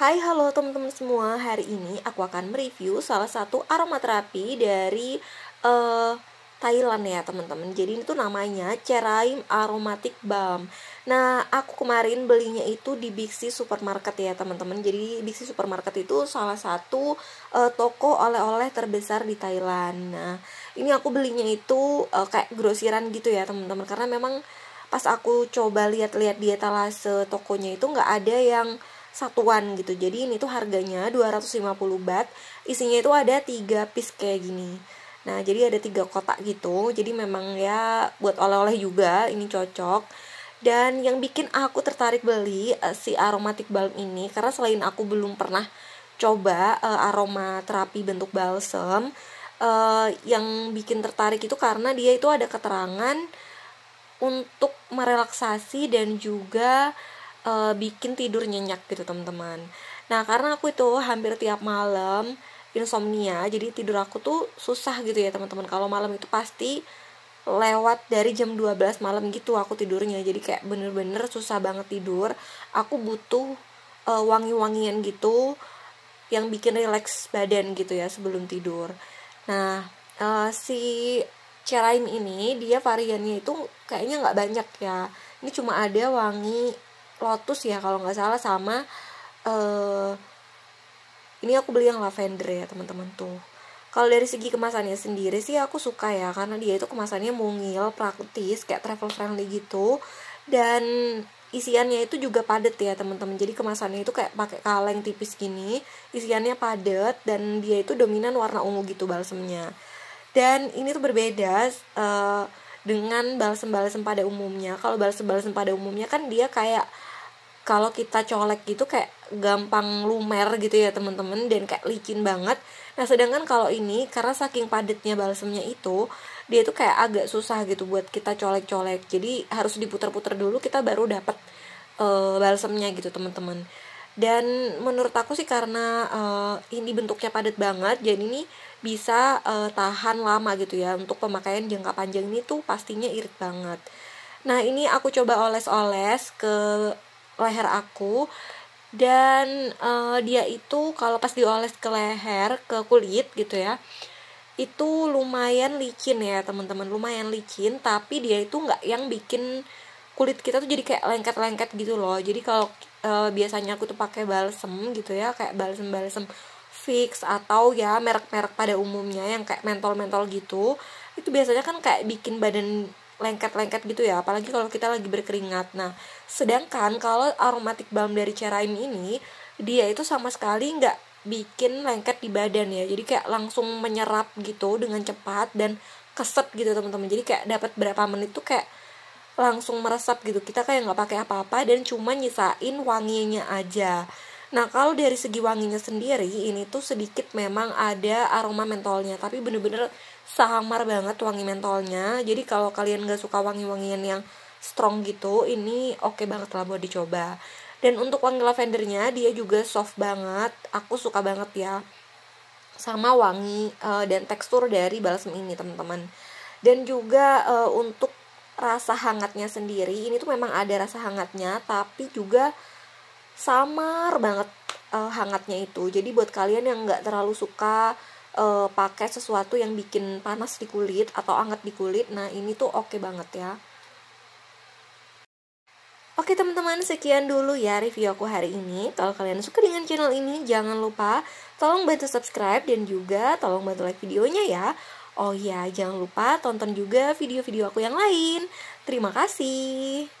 Hai halo teman-teman semua, hari ini aku akan mereview salah satu aromaterapi dari uh, Thailand ya teman-teman. Jadi ini tuh namanya Ceraim Aromatic Balm. Nah, aku kemarin belinya itu di Bixi Supermarket ya teman-teman. Jadi Bixi Supermarket itu salah satu uh, toko oleh-oleh terbesar di Thailand. Nah, ini aku belinya itu uh, kayak grosiran gitu ya teman-teman karena memang pas aku coba lihat-lihat di etalase tokonya itu nggak ada yang satuan gitu jadi ini tuh harganya 250 bat isinya itu ada tiga piece kayak gini nah jadi ada tiga kotak gitu jadi memang ya buat oleh-oleh juga ini cocok dan yang bikin aku tertarik beli uh, si aromatik balm ini karena selain aku belum pernah coba uh, aroma terapi bentuk balsem uh, yang bikin tertarik itu karena dia itu ada keterangan untuk merelaksasi dan juga uh, bikin tidur nyenyak gitu teman-teman nah karena aku itu hampir tiap malam insomnia jadi tidur aku tuh susah gitu ya teman-teman kalau malam itu pasti lewat dari jam 12 malam gitu aku tidurnya jadi kayak bener-bener susah banget tidur aku butuh uh, wangi-wangian gitu yang bikin relax badan gitu ya sebelum tidur nah uh, si ceraim ini dia variannya itu kayaknya nggak banyak ya ini cuma ada wangi lotus ya kalau nggak salah sama uh, ini aku beli yang lavender ya teman-teman tuh kalau dari segi kemasannya sendiri sih aku suka ya karena dia itu kemasannya mungil praktis kayak travel friendly gitu dan isiannya itu juga padat ya teman-teman jadi kemasannya itu kayak pakai kaleng tipis gini isiannya padat dan dia itu dominan warna ungu gitu balsemnya dan ini tuh berbeda uh, dengan balsem-balsem pada umumnya kalau balsem-balsem pada umumnya kan dia kayak kalau kita colek gitu kayak gampang lumer gitu ya temen-temen dan kayak licin banget. Nah sedangkan kalau ini karena saking padatnya balsemnya itu dia tuh kayak agak susah gitu buat kita colek-colek. Jadi harus diputer-puter dulu kita baru dapat uh, eh, balsemnya gitu temen-temen. Dan menurut aku sih karena uh, ini bentuknya padat banget jadi ini bisa uh, tahan lama gitu ya untuk pemakaian jangka panjang ini tuh pastinya irit banget. Nah ini aku coba oles-oles ke leher aku dan uh, dia itu kalau pas dioles ke leher ke kulit gitu ya itu lumayan licin ya teman-teman lumayan licin tapi dia itu nggak yang bikin kulit kita tuh jadi kayak lengket-lengket gitu loh jadi kalau uh, biasanya aku tuh pakai balsem gitu ya kayak balsem balsem fix atau ya merek-merek pada umumnya yang kayak mentol-mentol gitu itu biasanya kan kayak bikin badan lengket-lengket gitu ya apalagi kalau kita lagi berkeringat nah sedangkan kalau aromatik balm dari Ceraim ini dia itu sama sekali nggak bikin lengket di badan ya jadi kayak langsung menyerap gitu dengan cepat dan keset gitu teman-teman jadi kayak dapat berapa menit tuh kayak langsung meresap gitu kita kayak nggak pakai apa-apa dan cuma nyisain wanginya aja Nah, kalau dari segi wanginya sendiri, ini tuh sedikit memang ada aroma mentolnya, tapi bener-bener samar banget wangi mentolnya. Jadi kalau kalian gak suka wangi-wangian yang strong gitu, ini oke okay banget lah buat dicoba. Dan untuk wangi lavendernya, dia juga soft banget. Aku suka banget ya sama wangi uh, dan tekstur dari balsam ini, teman-teman. Dan juga uh, untuk rasa hangatnya sendiri, ini tuh memang ada rasa hangatnya, tapi juga samar banget uh, hangatnya itu jadi buat kalian yang nggak terlalu suka uh, pakai sesuatu yang bikin panas di kulit atau anget di kulit nah ini tuh oke okay banget ya Oke teman-teman, sekian dulu ya review aku hari ini. Kalau kalian suka dengan channel ini, jangan lupa tolong bantu subscribe dan juga tolong bantu like videonya ya. Oh iya, jangan lupa tonton juga video-video aku yang lain. Terima kasih.